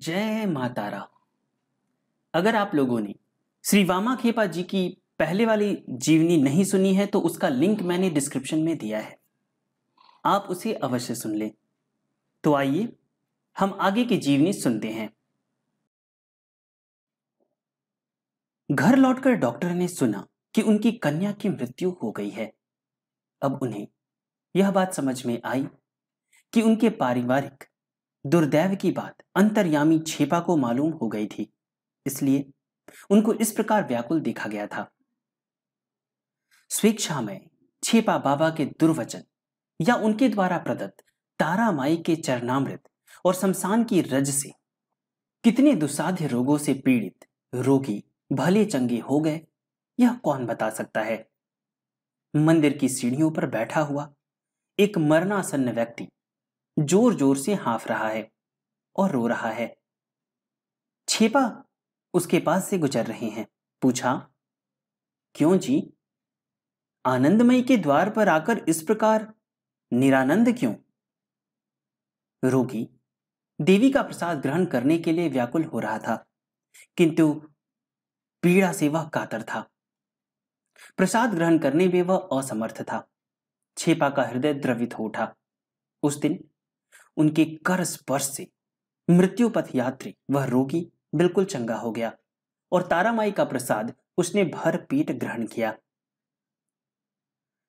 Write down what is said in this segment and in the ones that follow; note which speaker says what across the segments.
Speaker 1: जय मातारा अगर आप लोगों ने श्री वामा खेपा जी की पहले वाली जीवनी नहीं सुनी है तो उसका लिंक मैंने डिस्क्रिप्शन में दिया है आप उसे अवश्य सुन लें तो आइए हम आगे की जीवनी सुनते हैं घर लौटकर डॉक्टर ने सुना कि उनकी कन्या की मृत्यु हो गई है अब उन्हें यह बात समझ में आई कि उनके पारिवारिक दुर्दैव की बात अंतर्यामी छेपा को मालूम हो गई थी इसलिए उनको इस प्रकार व्याकुल देखा गया था स्वेच्छा में छेपा बाबा के दुर्वचन या उनके द्वारा प्रदत्त तारा माई के चरणामृत और शमशान की रज से कितने दुसाध्य रोगों से पीड़ित रोगी भले चंगे हो गए यह कौन बता सकता है मंदिर की सीढ़ियों पर बैठा हुआ एक मरनासन्न व्यक्ति जोर जोर से हाफ रहा है और रो रहा है छेपा उसके पास से गुजर रहे हैं पूछा क्यों जी आनंदमयी के द्वार पर आकर इस प्रकार निरानंद क्यों रोगी देवी का प्रसाद ग्रहण करने के लिए व्याकुल हो रहा था किंतु पीड़ा से वह कातर था प्रसाद ग्रहण करने में वह असमर्थ था छेपा का हृदय द्रवित हो उठा उस दिन उनके कर स्पर्श से मृत्यु पथ यात्री वह रोगी बिल्कुल चंगा हो गया और तारामाई का प्रसाद उसने भर पेट ग्रहण किया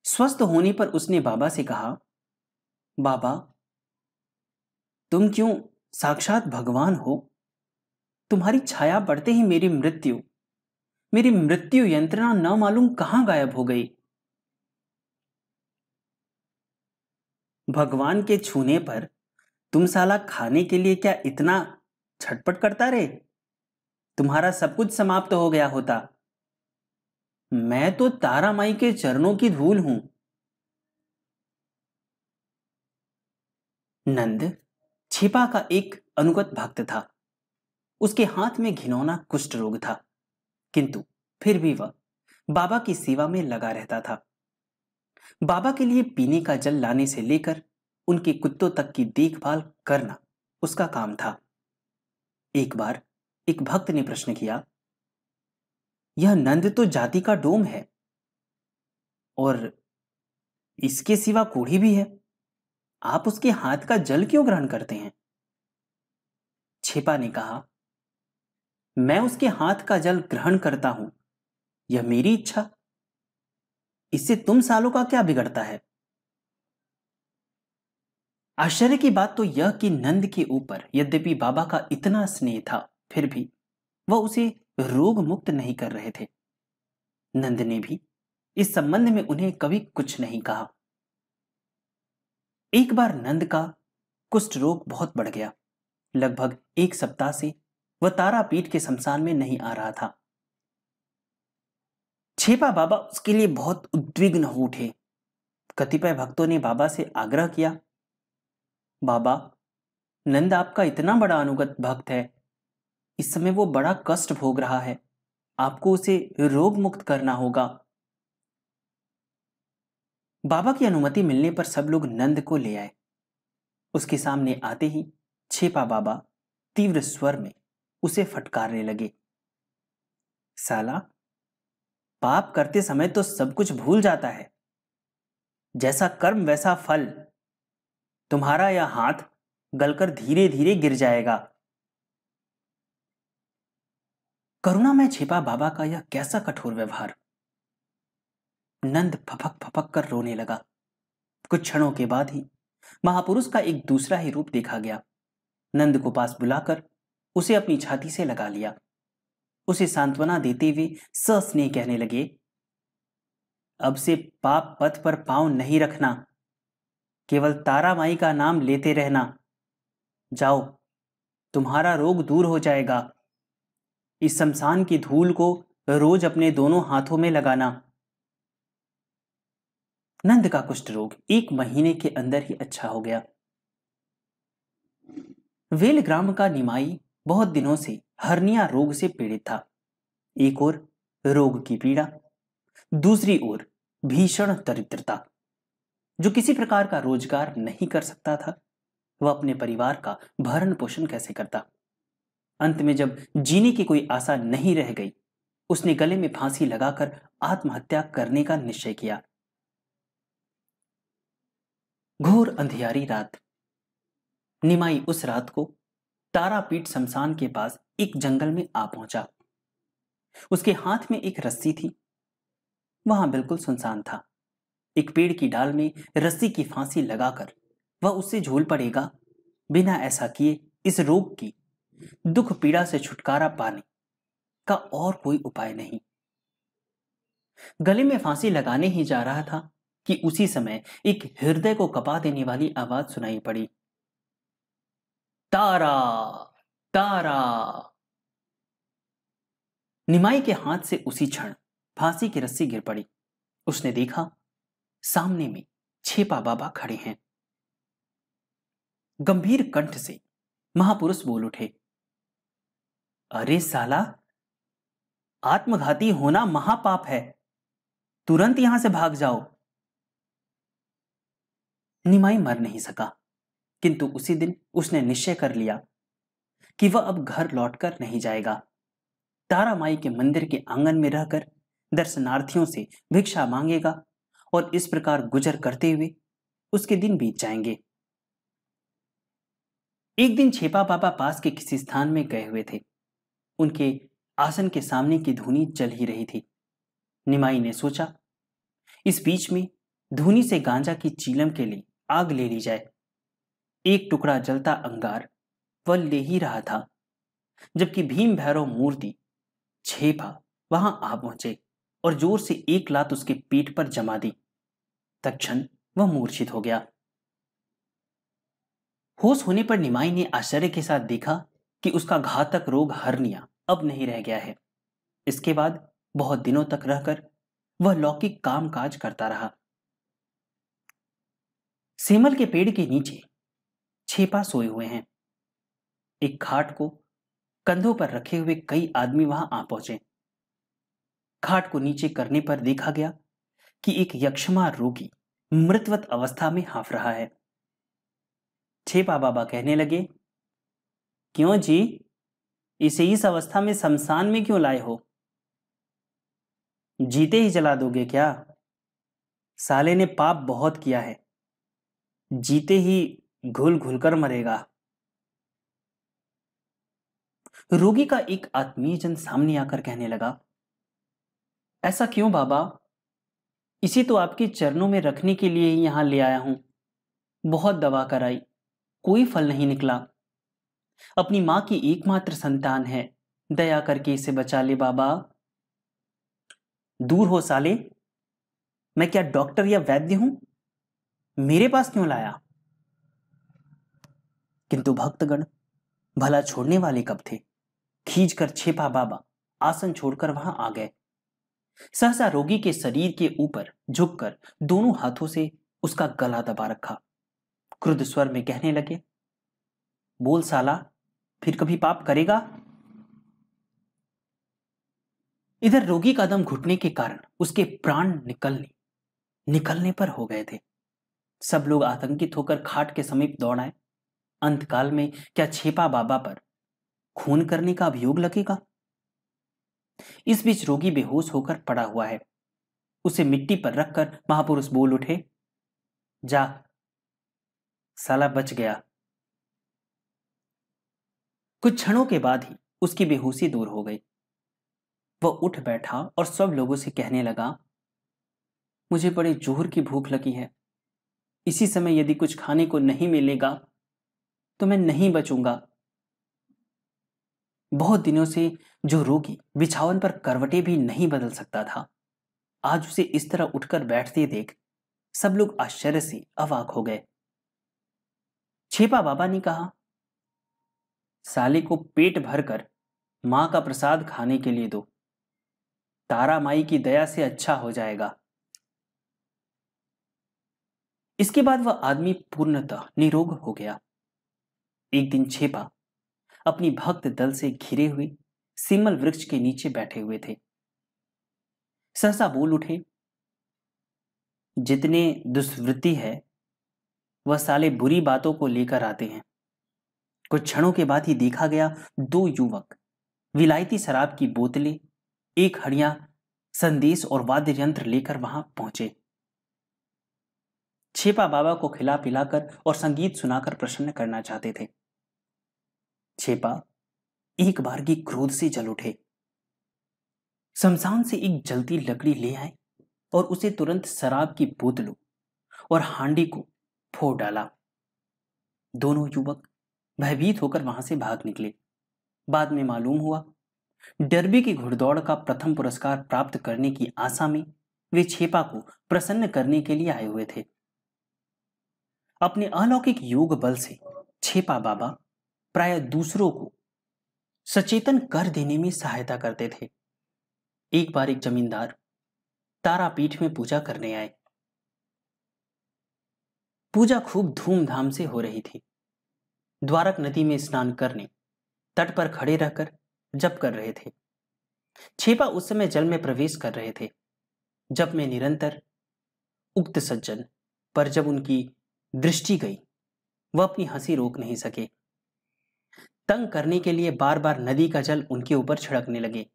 Speaker 1: स्वस्थ होने पर उसने बाबा से कहा बाबा तुम क्यों साक्षात भगवान हो तुम्हारी छाया पड़ते ही मेरी मृत्यु मेरी मृत्यु यंत्रणा न मालूम कहां गायब हो गई भगवान के छूने पर तुम साला खाने के लिए क्या इतना छटपट करता रे तुम्हारा सब कुछ समाप्त हो गया होता मैं तो तारा माई के चरणों की धूल हूं नंद छिपा का एक अनुगत भक्त था उसके हाथ में घिनौना कुष्ठ रोग था किंतु फिर भी वह बाबा की सेवा में लगा रहता था बाबा के लिए पीने का जल लाने से लेकर उनके कुत्तों तक की देखभाल करना उसका काम था एक बार एक भक्त ने प्रश्न किया यह नंद तो जाति का डोम है और इसके सिवा कोढ़ी भी है आप उसके हाथ का जल क्यों ग्रहण करते हैं छिपा ने कहा मैं उसके हाथ का जल ग्रहण करता हूं यह मेरी इच्छा इससे तुम सालों का क्या बिगड़ता है आश्चर्य की बात तो यह कि नंद के ऊपर यद्यपि बाबा का इतना स्नेह था फिर भी वह उसे रोग मुक्त नहीं कर रहे थे नंद ने भी इस संबंध में उन्हें कभी कुछ नहीं कहा एक बार नंद का कुष्ठ रोग बहुत बढ़ गया लगभग एक सप्ताह से वह तारापीठ के शमशान में नहीं आ रहा था छेपा बाबा उसके लिए बहुत उद्विग्न हो उठे कतिपय भक्तों ने बाबा से आग्रह किया बाबा नंद आपका इतना बड़ा अनुगत भक्त है इस समय वो बड़ा कष्ट भोग रहा है आपको उसे रोग मुक्त करना होगा बाबा की अनुमति मिलने पर सब लोग नंद को ले आए उसके सामने आते ही छेपा बाबा तीव्र स्वर में उसे फटकारने लगे साला पाप करते समय तो सब कुछ भूल जाता है जैसा कर्म वैसा फल तुम्हारा यह हाथ गलकर धीरे धीरे गिर जाएगा करुणा में छिपा बाबा का यह कैसा कठोर व्यवहार नंद फपक फपक कर रोने लगा कुछ क्षणों के बाद ही महापुरुष का एक दूसरा ही रूप देखा गया नंद को पास बुलाकर उसे अपनी छाती से लगा लिया उसे सांत्वना देते हुए सस्नेह कहने लगे अब से पाप पथ पर पांव नहीं रखना केवल तारा माई का नाम लेते रहना जाओ तुम्हारा रोग दूर हो जाएगा इस शमशान की धूल को रोज अपने दोनों हाथों में लगाना नंद का कुष्ठ रोग एक महीने के अंदर ही अच्छा हो गया वेलग्राम का निमाई बहुत दिनों से हरनिया रोग से पीड़ित था एक ओर रोग की पीड़ा दूसरी ओर भीषण दरिद्रता जो किसी प्रकार का रोजगार नहीं कर सकता था वह अपने परिवार का भरण पोषण कैसे करता अंत में जब जीने की कोई आशा नहीं रह गई उसने गले में फांसी लगाकर आत्महत्या करने का निश्चय किया घोर अंधियारी रात निमाई उस रात को तारापीठ शमशान के पास एक जंगल में आ पहुंचा उसके हाथ में एक रस्सी थी वहां बिल्कुल सुनसान था एक पेड़ की डाल में रस्सी की फांसी लगाकर वह उससे झूल पड़ेगा बिना ऐसा किए इस रोग की दुख पीड़ा से छुटकारा पाने का और कोई उपाय नहीं गले में फांसी लगाने ही जा रहा था कि उसी समय एक हृदय को कपा देने वाली आवाज सुनाई पड़ी तारा तारा निमाई के हाथ से उसी क्षण फांसी की रस्सी गिर पड़ी उसने देखा सामने में छेपा बाबा खड़े हैं गंभीर कंठ से महापुरुष बोल उठे अरे साला आत्मघाती होना महापाप है तुरंत यहां से भाग जाओ निमाई मर नहीं सका किंतु उसी दिन उसने निश्चय कर लिया कि वह अब घर लौटकर नहीं जाएगा तारा माई के मंदिर के आंगन में रहकर दर्शनार्थियों से भिक्षा मांगेगा और इस प्रकार गुजर करते हुए उसके दिन बीत जाएंगे एक दिन छेपा बाबा पास के किसी स्थान में गए हुए थे उनके आसन के सामने की धुनी चल ही रही थी निमाई ने सोचा इस बीच में धुनी से गांजा की चीलम के लिए आग ले ली जाए एक टुकड़ा जलता अंगार वह ले ही रहा था जबकि भीम भैरव मूर्ति छेपा वहां आ पहुंचे और जोर से एक लात उसके पीठ पर जमा दी तक्षण वह मूर्छित हो गया होश होने पर निमाई ने आश्चर्य के साथ देखा कि उसका घातक रोग हरनिया अब नहीं रह गया है इसके बाद बहुत दिनों तक रहकर वह लौकिक काम काज करता रहा सेमल के पेड़ के नीचे छेपा सोए हुए हैं एक खाट को कंधों पर रखे हुए कई आदमी वहां आ पहुंचे खाट को नीचे करने पर देखा गया कि एक यक्षमा रोगी मृतवत अवस्था में हाफ रहा है छेपा बाबा कहने लगे क्यों जी इसे इस अवस्था में शमशान में क्यों लाए हो जीते ही जला दोगे क्या साले ने पाप बहुत किया है जीते ही घुल घुल कर मरेगा रोगी का एक आत्मीय जन सामने आकर कहने लगा ऐसा क्यों बाबा इसी तो आपके चरणों में रखने के लिए ही यहां ले आया हूं बहुत दवा कराई कोई फल नहीं निकला अपनी मां की एकमात्र संतान है दया करके इसे बचा ले बाबा दूर हो साले मैं क्या डॉक्टर या वैद्य हूं मेरे पास क्यों लाया किंतु भक्तगण भला छोड़ने वाले कब थे खींच कर छेपा बाबा आसन छोड़कर वहां आ गए सहसा रोगी के शरीर के ऊपर झुककर दोनों हाथों से उसका गला दबा रखा क्रुद्ध स्वर में कहने लगे बोल साला फिर कभी पाप करेगा इधर रोगी का दम घुटने के कारण उसके प्राण निकलने निकलने पर हो गए थे सब लोग आतंकित होकर खाट के समीप दौड़ आए अंतकाल में क्या छेपा बाबा पर खून करने का अभियोग लगेगा इस बीच रोगी बेहोश होकर पड़ा हुआ है उसे मिट्टी पर रखकर महापुरुष बोल उठे जा साला बच गया कुछ क्षणों के बाद ही उसकी बेहोशी दूर हो गई वह उठ बैठा और सब लोगों से कहने लगा मुझे बड़े जोर की भूख लगी है इसी समय यदि कुछ खाने को नहीं मिलेगा तो मैं नहीं बचूंगा बहुत दिनों से जो रोगी बिछावन पर करवटे भी नहीं बदल सकता था आज उसे इस तरह उठकर बैठते देख सब लोग आश्चर्य से अवाक हो गए छेपा बाबा ने कहा साले को पेट भरकर मां का प्रसाद खाने के लिए दो तारा माई की दया से अच्छा हो जाएगा इसके बाद वह आदमी पूर्णतः निरोग हो गया एक दिन छेपा अपनी भक्त दल से घिरे हुए सिमल वृक्ष के नीचे बैठे हुए थे सहसा बोल उठे जितने दुष्वृत्ति है वह साले बुरी बातों को लेकर आते हैं कुछ क्षणों के बाद ही देखा गया दो युवक विलायती शराब की बोतलें एक हड़िया संदेश और वाद्य यंत्र लेकर वहां पहुंचे छेपा बाबा को खिला पिलाकर और संगीत सुनाकर प्रसन्न करना चाहते थे छेपा एक बार की क्रोध से जल उठे शमशान से एक जलती लकड़ी ले आए और उसे तुरंत शराब की बोतलों और हांडी को फोड़ डाला दोनों युवक भयभीत होकर वहां से भाग निकले बाद में मालूम हुआ डरबी की घुड़दौड़ का प्रथम पुरस्कार प्राप्त करने की आशा में वे छेपा को प्रसन्न करने के लिए आए हुए थे अपने अलौकिक योग बल से छेपा बाबा प्राय दूसरों को सचेतन कर देने में सहायता करते थे एक बार एक जमींदार तारापीठ में पूजा करने आए पूजा खूब धूमधाम से हो रही थी द्वारक नदी में स्नान करने तट पर खड़े रहकर जप कर रहे थे छेपा उस समय जल में प्रवेश कर रहे थे जप में निरंतर उक्त सज्जन पर जब उनकी दृष्टि गई वह अपनी हंसी रोक नहीं सके तंग करने के लिए बार बार नदी का जल उनके ऊपर छिड़कने लगे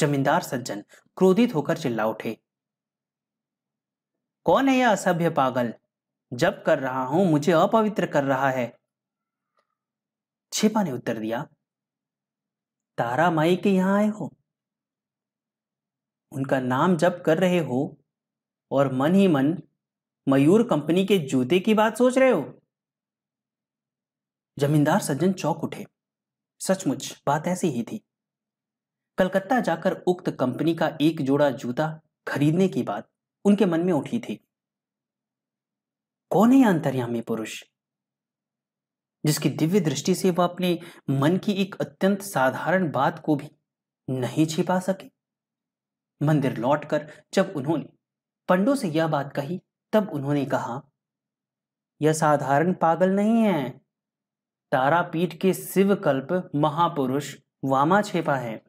Speaker 1: जमींदार सज्जन क्रोधित होकर चिल्ला उठे कौन है यह असभ्य पागल जब कर रहा हूं मुझे अपवित्र कर रहा है छिपा ने उत्तर दिया तारा माई के यहां आए हो उनका नाम जप कर रहे हो और मन ही मन मयूर कंपनी के जूते की बात सोच रहे हो जमींदार सज्जन चौक उठे सचमुच बात ऐसी ही थी कलकत्ता जाकर उक्त कंपनी का एक जोड़ा जूता खरीदने की बात उनके मन में उठी थी कौन है अंतर्यामी पुरुष जिसकी दिव्य दृष्टि से वह अपने मन की एक अत्यंत साधारण बात को भी नहीं छिपा सके मंदिर लौटकर जब उन्होंने पंडो से यह बात कही तब उन्होंने कहा यह साधारण पागल नहीं है तारापीठ के शिव कल्प महापुरुष वामा छेपा है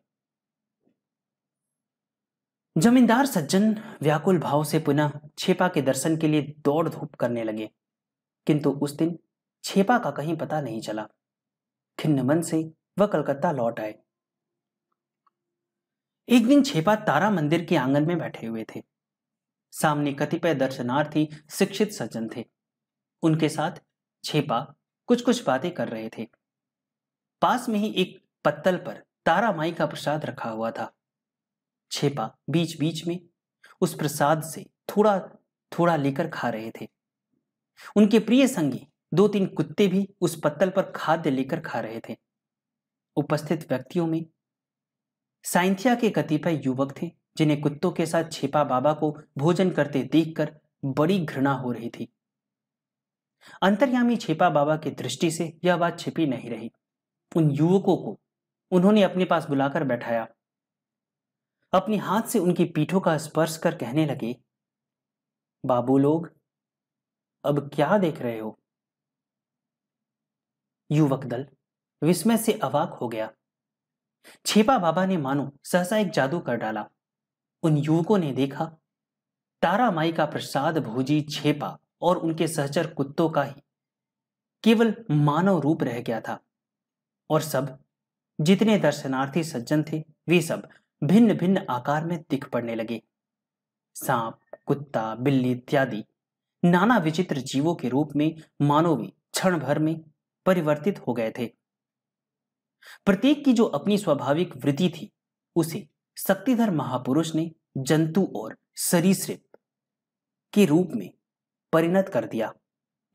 Speaker 1: जमींदार सज्जन व्याकुल भाव से पुनः छेपा के दर्शन के लिए दौड़ धूप करने लगे किंतु उस दिन छेपा का कहीं पता नहीं चला खिन्न मन से वह कलकत्ता लौट आए एक दिन छेपा तारा मंदिर के आंगन में बैठे हुए थे सामने कतिपय दर्शनार्थी शिक्षित सज्जन थे उनके साथ छेपा कुछ कुछ बातें कर रहे थे पास में ही एक पत्तल पर तारा माई का प्रसाद रखा हुआ था छेपा बीच बीच में उस प्रसाद से थोड़ा थोड़ा लेकर खा रहे थे उनके प्रिय संगी दो तीन कुत्ते भी उस पत्तल पर खाद्य लेकर खा रहे थे उपस्थित व्यक्तियों में साइंथिया के कतिपय युवक थे जिन्हें कुत्तों के साथ छेपा बाबा को भोजन करते देखकर बड़ी घृणा हो रही थी अंतर्यामी छिपा बाबा की दृष्टि से यह बात छिपी नहीं रही उन युवकों को उन्होंने अपने पास बुलाकर बैठाया अपने हाथ से उनकी पीठों का स्पर्श कर कहने लगे बाबू लोग अब क्या देख रहे हो युवक दल विस्मय से अवाक हो गया छिपा बाबा ने मानो सहसा एक जादू कर डाला उन युवकों ने देखा तारा माई का प्रसाद भोजी छेपा और उनके सहचर कुत्तों का ही केवल मानव रूप रह गया था और सब जितने दर्शनार्थी सज्जन थे वे सब भिन्न भिन्न आकार में दिख पड़ने लगे सांप कुत्ता बिल्ली इत्यादि नाना विचित्र जीवों के रूप में मानवी क्षण भर में परिवर्तित हो गए थे प्रत्येक की जो अपनी स्वाभाविक वृत्ति थी उसे शक्तिधर महापुरुष ने जंतु और सरीसृप के रूप में परिणत कर दिया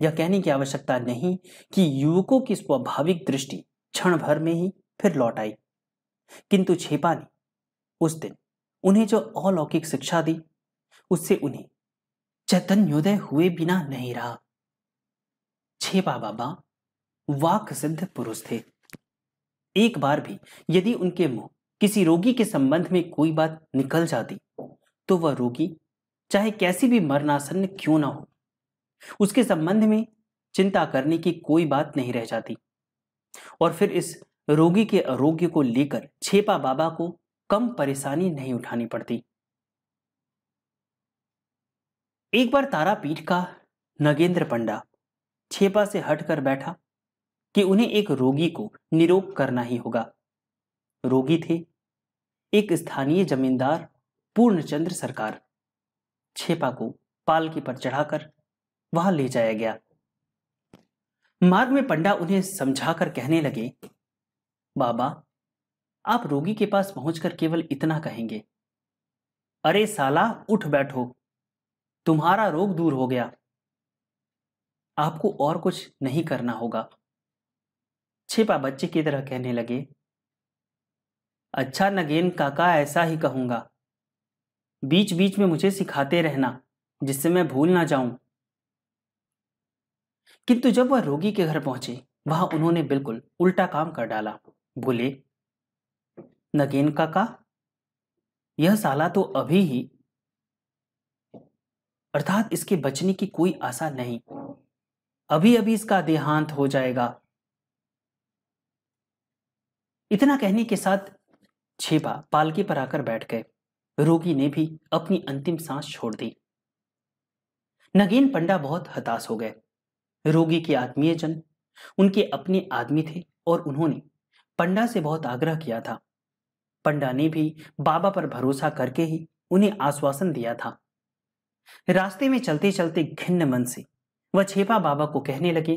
Speaker 1: यह कहने की आवश्यकता नहीं कि युवकों की स्वाभाविक दृष्टि क्षण भर में ही फिर लौट आई किंतु छेपा ने उस दिन उन्हें जो अलौकिक शिक्षा दी उससे उन्हें चैतन्योदय हुए बिना नहीं रहा छेपा बाबा वाक सिद्ध पुरुष थे एक बार भी यदि उनके मुंह किसी रोगी के संबंध में कोई बात निकल जाती तो वह रोगी चाहे कैसी भी मरनासन क्यों ना हो उसके संबंध में चिंता करने की कोई बात नहीं रह जाती और फिर इस रोगी के आरोग्य को लेकर छेपा बाबा को कम परेशानी नहीं उठानी पड़ती एक बार तारापीठ का नगेंद्र पंडा छेपा से हटकर बैठा कि उन्हें एक रोगी को निरोग करना ही होगा रोगी थे एक स्थानीय जमींदार पूर्णचंद्र सरकार छेपा को पालकी पर चढ़ाकर वहां ले जाया गया मार्ग में पंडा उन्हें समझाकर कहने लगे बाबा आप रोगी के पास पहुंचकर केवल इतना कहेंगे अरे साला उठ बैठो तुम्हारा रोग दूर हो गया आपको और कुछ नहीं करना होगा छिपा बच्चे की तरह कहने लगे अच्छा नगेन काका ऐसा ही कहूंगा बीच बीच में मुझे सिखाते रहना जिससे मैं भूल ना जाऊं किंतु जब वह रोगी के घर पहुंचे वहां उन्होंने बिल्कुल उल्टा काम कर डाला बोले नगेन काका यह साला तो अभी ही अर्थात इसके बचने की कोई आशा नहीं अभी अभी इसका देहांत हो जाएगा इतना कहने के साथ छेपा पालकी पर आकर बैठ गए रोगी ने भी अपनी अंतिम सांस छोड़ दी नगीन पंडा बहुत हताश हो गए रोगी के आत्मीय जन उनके अपने आदमी थे और उन्होंने पंडा से बहुत आग्रह किया था पंडा ने भी बाबा पर भरोसा करके ही उन्हें आश्वासन दिया था रास्ते में चलते चलते घिन्न मन से वह छेपा बाबा को कहने लगे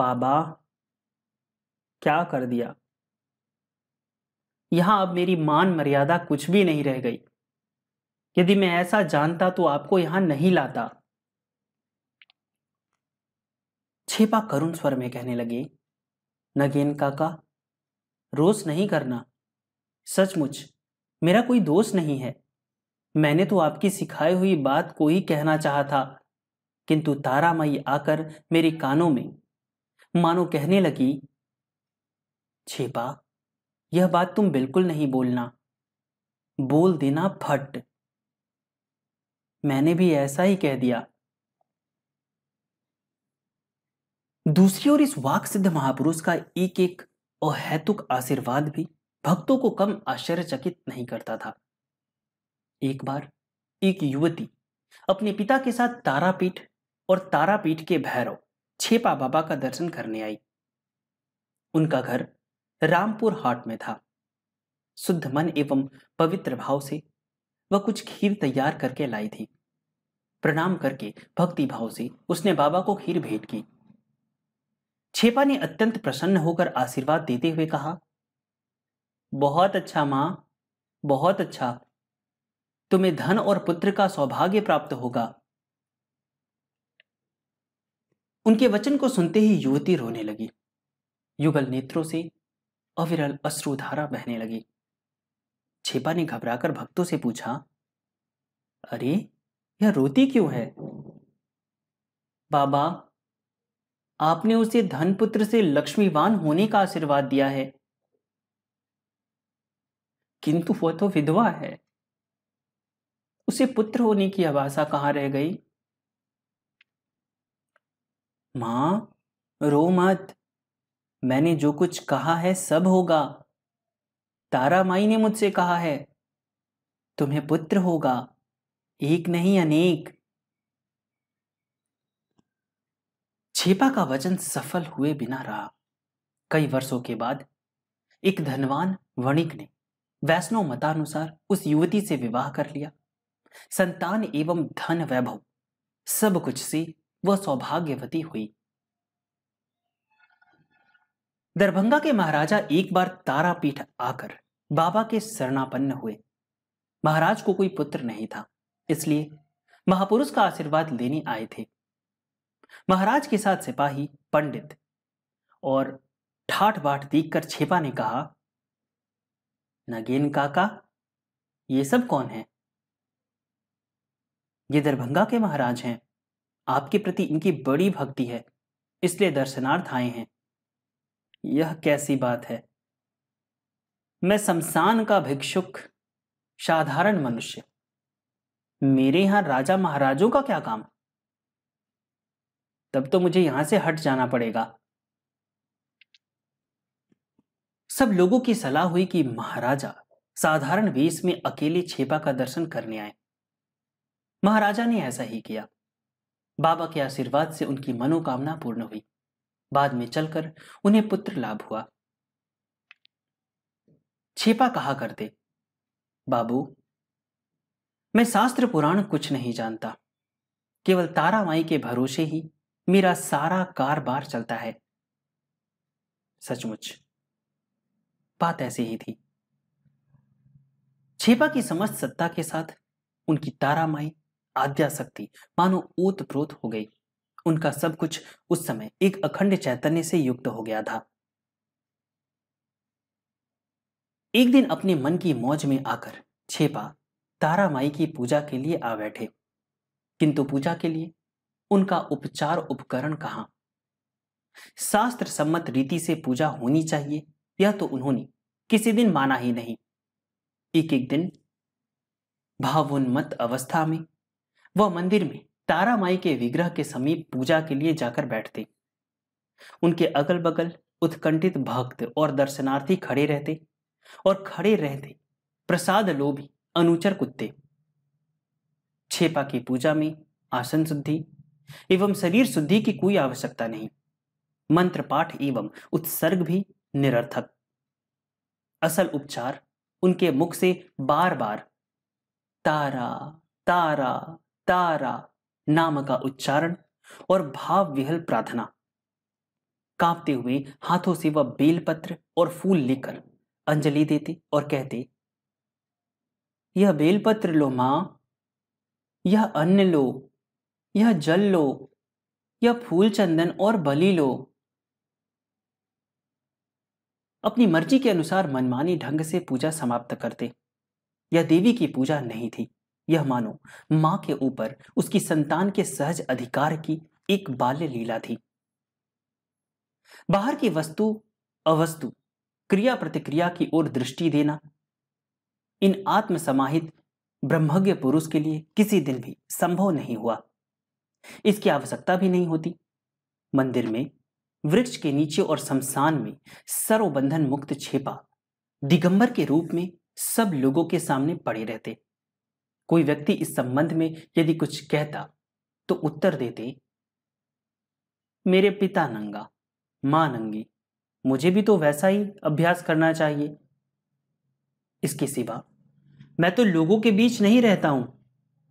Speaker 1: बाबा क्या कर दिया यहां अब मेरी मान मर्यादा कुछ भी नहीं रह गई यदि मैं ऐसा जानता तो आपको यहां नहीं लाता छिपा करुण स्वर में कहने लगे नगेन काका रोज नहीं करना सचमुच मेरा कोई दोष नहीं है मैंने तो आपकी सिखाई हुई बात को ही कहना चाहा था किंतु तारामयी आकर मेरे कानों में मानो कहने लगी छिपा यह बात तुम बिल्कुल नहीं बोलना बोल देना फट मैंने भी ऐसा ही कह दिया दूसरी ओर इस वाक सिद्ध महापुरुष का एक एक अहेतुक आशीर्वाद भी भक्तों को कम आश्चर्यचकित नहीं करता था एक बार एक युवती अपने पिता के साथ तारापीठ और तारापीठ के भैरव छेपा बाबा का दर्शन करने आई उनका घर रामपुर हाट में था शुद्ध मन एवं पवित्र भाव से वह कुछ खीर तैयार करके लाई थी प्रणाम करके भक्ति भाव से उसने बाबा को खीर भेंट की छेपा ने अत्यंत प्रसन्न होकर आशीर्वाद देते हुए कहा बहुत अच्छा मां बहुत अच्छा तुम्हें धन और पुत्र का सौभाग्य प्राप्त होगा उनके वचन को सुनते ही युवती रोने लगी युगल नेत्रों से अविरल अश्रुधारा बहने लगी छेपा ने घबराकर भक्तों से पूछा अरे यह रोती क्यों है बाबा आपने उसे धन पुत्र से लक्ष्मीवान होने का आशीर्वाद दिया है किंतु वह तो विधवा है उसे पुत्र होने की आभाषा कहां रह गई मां रो मत मैंने जो कुछ कहा है सब होगा तारा माई ने मुझसे कहा है तुम्हें पुत्र होगा एक नहीं अनेक छेपा का वचन सफल हुए बिना रहा कई वर्षों के बाद एक धनवान वणिक ने वैष्णव मतानुसार उस युवती से विवाह कर लिया संतान एवं धन वैभव सब कुछ से वह सौभाग्यवती हुई दरभंगा के महाराजा एक बार तारापीठ आकर बाबा के शरणापन्न हुए महाराज को कोई पुत्र नहीं था इसलिए महापुरुष का आशीर्वाद लेने आए थे महाराज के साथ सिपाही पंडित और ठाठ बाट देख कर छेपा ने कहा नगेन काका ये सब कौन है ये दरभंगा के महाराज हैं आपके प्रति इनकी बड़ी भक्ति है इसलिए दर्शनार्थ आए हैं यह कैसी बात है मैं शमशान का भिक्षुक साधारण मनुष्य मेरे यहां राजा महाराजों का क्या काम तब तो मुझे यहां से हट जाना पड़ेगा सब लोगों की सलाह हुई कि महाराजा साधारण वेश में अकेले छेपा का दर्शन करने आए महाराजा ने ऐसा ही किया बाबा के आशीर्वाद से उनकी मनोकामना पूर्ण हुई बाद में चलकर उन्हें पुत्र लाभ हुआ छेपा कहा करते बाबू मैं शास्त्र पुराण कुछ नहीं जानता केवल तारा माई के भरोसे ही मेरा सारा कारोबार चलता है सचमुच बात ऐसी ही थी छेपा की समस्त सत्ता के साथ उनकी तारामाई आद्याशक्ति मानो ओत प्रोत हो गई उनका सब कुछ उस समय एक अखंड चैतन्य से युक्त हो गया था एक दिन अपने मन की मौज में आकर छेपा तारा माई की पूजा के लिए आ बैठे किंतु पूजा के लिए उनका उपचार उपकरण कहा शास्त्र सम्मत रीति से पूजा होनी चाहिए यह तो उन्होंने किसी दिन माना ही नहीं एक एक दिन भावोन्मत अवस्था में वह मंदिर में तारा माई के विग्रह के समीप पूजा के लिए जाकर बैठते उनके अगल बगल उत्कंठित भक्त और दर्शनार्थी खड़े रहते और खड़े रहते प्रसाद लोभी अनुचर कुत्ते छेपा की पूजा में आसन शुद्धि एवं शरीर शुद्धि की कोई आवश्यकता नहीं मंत्र पाठ एवं उत्सर्ग भी निरर्थक असल उपचार उनके मुख से बार बार तारा तारा तारा नाम का उच्चारण और भाव विहल प्रार्थना कांपते हुए हाथों से वह बेलपत्र और फूल लेकर अंजलि देते और कहते यह बेलपत्र लो मां यह अन्न लो यह जल लो यह फूल चंदन और बलि लो अपनी मर्जी के अनुसार मनमानी ढंग से पूजा समाप्त करते यह देवी की पूजा नहीं थी यह मानो मां के ऊपर उसकी संतान के सहज अधिकार की एक बाल्य लीला थी बाहर की वस्तु अवस्तु क्रिया प्रतिक्रिया की ओर दृष्टि देना इन आत्मसमाहित ब्रह्मज्ञ पुरुष के लिए किसी दिन भी संभव नहीं हुआ इसकी आवश्यकता भी नहीं होती मंदिर में वृक्ष के नीचे और शमशान में सर्वबंधन मुक्त छेपा दिगंबर के रूप में सब लोगों के सामने पड़े रहते कोई व्यक्ति इस संबंध में यदि कुछ कहता तो उत्तर देते मेरे पिता नंगा मां नंगी मुझे भी तो वैसा ही अभ्यास करना चाहिए इसके सिवा मैं तो लोगों के बीच नहीं रहता हूं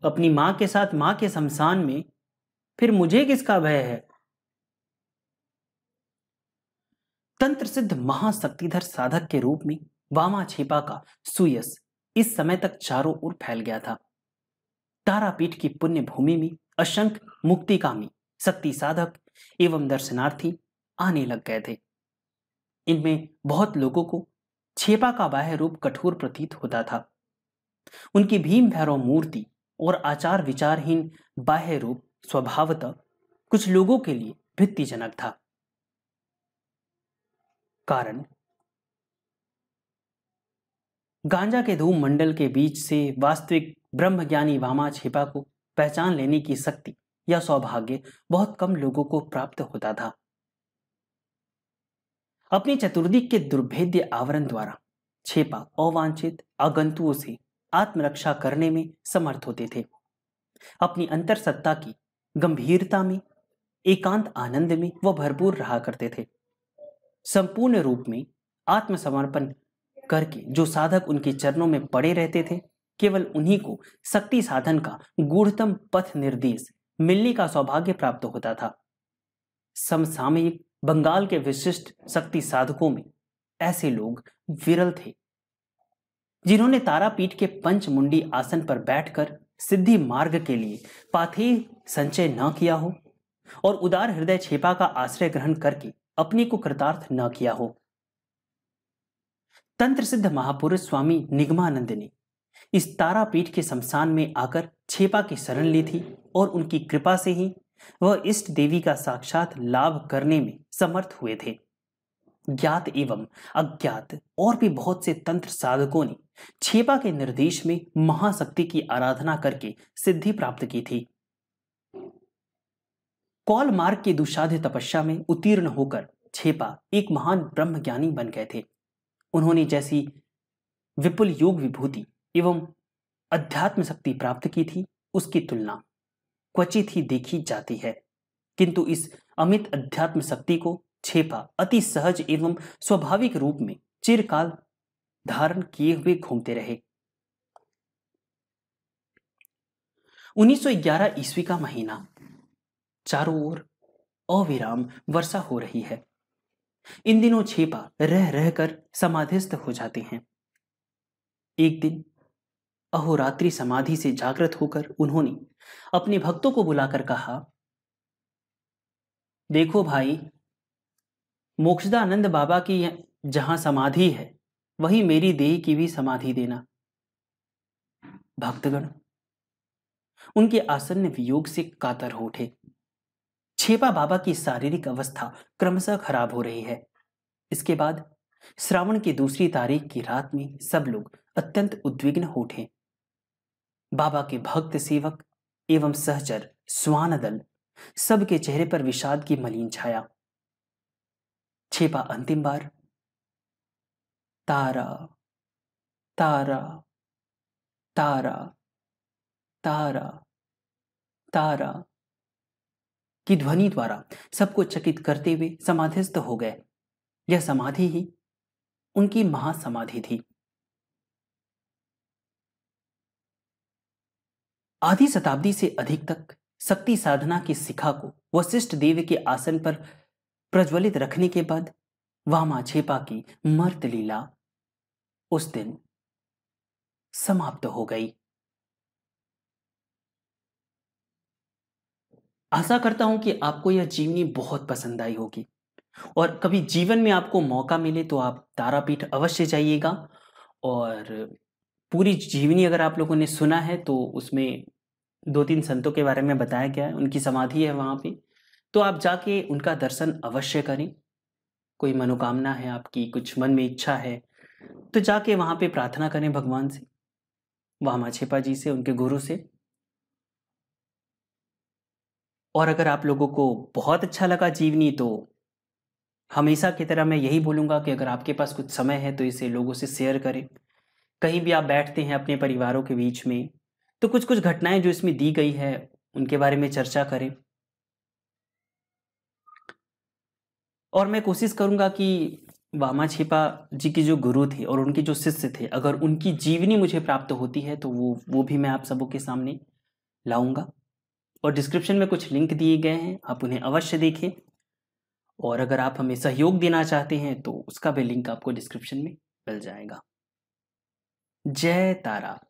Speaker 1: अपनी मां के साथ मां के शमशान में फिर मुझे किसका भय है तंत्र सिद्ध महाशक्तिधर साधक के रूप में वामा छिपा का सुयस इस समय तक चारों ओर फैल गया था तारापीठ की पुण्य भूमि में अशंक मुक्तिकामी शक्ति साधक एवं दर्शनार्थी आने लग गए थे इनमें बहुत लोगों को छेपा का बाह्य रूप कठोर प्रतीत होता था उनकी भीम भैरव मूर्ति और आचार विचारहीन बाह्य रूप स्वभावतः कुछ लोगों के लिए भित्तिजनक था कारण गांजा के धूम मंडल के बीच से वास्तविक ब्रह्मज्ञानी वामा छिपा को पहचान लेने की शक्ति या सौभाग्य बहुत कम लोगों को प्राप्त होता था अपनी चतुर्दी के दुर्भेद्य आवरण द्वारा छेपा अवांछित आगंतुओं से आत्मरक्षा करने में समर्थ होते थे अपनी अंतर सत्ता की गंभीरता में एकांत आनंद में वह भरपूर रहा करते थे संपूर्ण रूप में आत्मसमर्पण करके जो साधक उनके चरणों में पड़े रहते थे केवल उन्हीं को शक्ति साधन का गूढ़तम पथ निर्देश मिलने का सौभाग्य प्राप्त होता था समसामयिक बंगाल के विशिष्ट शक्ति साधकों में ऐसे लोग विरल थे जिन्होंने तारापीठ के पंचमुंडी आसन पर बैठकर सिद्धि मार्ग के लिए पाथे संचय न किया हो और उदार हृदय छेपा का आश्रय ग्रहण करके अपने को कृतार्थ न किया हो तंत्र सिद्ध महापुरुष स्वामी निगमानंद ने इस तारापीठ के शमशान में आकर छेपा की शरण ली थी और उनकी कृपा से ही वह इष्ट देवी का साक्षात लाभ करने में समर्थ हुए थे ज्ञात एवं अज्ञात और भी बहुत से तंत्र साधकों ने छेपा के निर्देश में महाशक्ति की आराधना करके सिद्धि प्राप्त की थी कौल मार्ग के दुशाध्य तपस्या में उत्तीर्ण होकर छेपा एक महान ब्रह्म ज्ञानी बन गए थे उन्होंने जैसी विपुल योग विभूति एवं अध्यात्म शक्ति प्राप्त की थी उसकी तुलना क्वचित ही देखी जाती है किंतु इस अमित अध्यात्म शक्ति को छेपा अति सहज एवं स्वाभाविक रूप में चिरकाल धारण किए हुए घूमते रहे 1911 ईस्वी का महीना चारों ओर अविराम वर्षा हो रही है इन दिनों छेपा रह रहकर समाधिस्थ हो जाते हैं एक दिन अहोरात्रि समाधि से जागृत होकर उन्होंने अपने भक्तों को बुलाकर कहा देखो भाई मोक्षदानंद बाबा की जहां समाधि है वही मेरी देह की भी समाधि देना भक्तगण उनके आसन्न वियोग से कातर हो उठे छेपा बाबा की शारीरिक अवस्था क्रमशः खराब हो रही है इसके बाद श्रावण की दूसरी तारीख की रात में सब लोग अत्यंत उद्विग्न हो उठे बाबा के भक्त सेवक एवं सहचर स्वान दल सबके चेहरे पर विषाद की मलिन छाया छेपा अंतिम बार तारा तारा तारा तारा तारा की ध्वनि द्वारा सबको चकित करते हुए समाधिस्थ हो गए यह समाधि ही उनकी महासमाधि थी आधी शताब्दी से अधिक तक शक्ति साधना की शिखा को वशिष्ठ देव के आसन पर प्रज्वलित रखने के बाद वामा छेपा की मर्त लीला उस दिन समाप्त हो गई आशा करता हूं कि आपको यह जीवनी बहुत पसंद आई होगी और कभी जीवन में आपको मौका मिले तो आप तारापीठ अवश्य जाइएगा और पूरी जीवनी अगर आप लोगों ने सुना है तो उसमें दो तीन संतों के बारे में बताया गया है उनकी समाधि है वहाँ पे तो आप जाके उनका दर्शन अवश्य करें कोई मनोकामना है आपकी कुछ मन में इच्छा है तो जाके वहाँ पे प्रार्थना करें भगवान से वामाछेपा जी से उनके गुरु से और अगर आप लोगों को बहुत अच्छा लगा जीवनी तो हमेशा की तरह मैं यही बोलूंगा कि अगर आपके पास कुछ समय है तो इसे लोगों से शेयर करें कहीं भी आप बैठते हैं अपने परिवारों के बीच में तो कुछ कुछ घटनाएं जो इसमें दी गई है उनके बारे में चर्चा करें और मैं कोशिश करूंगा कि वामा छिपा जी की जो गुरु थे और उनके जो शिष्य थे अगर उनकी जीवनी मुझे प्राप्त होती है तो वो वो भी मैं आप सबों के सामने लाऊंगा और डिस्क्रिप्शन में कुछ लिंक दिए गए हैं आप उन्हें अवश्य देखें और अगर आप हमें सहयोग देना चाहते हैं तो उसका भी लिंक आपको डिस्क्रिप्शन में मिल जाएगा जय तारा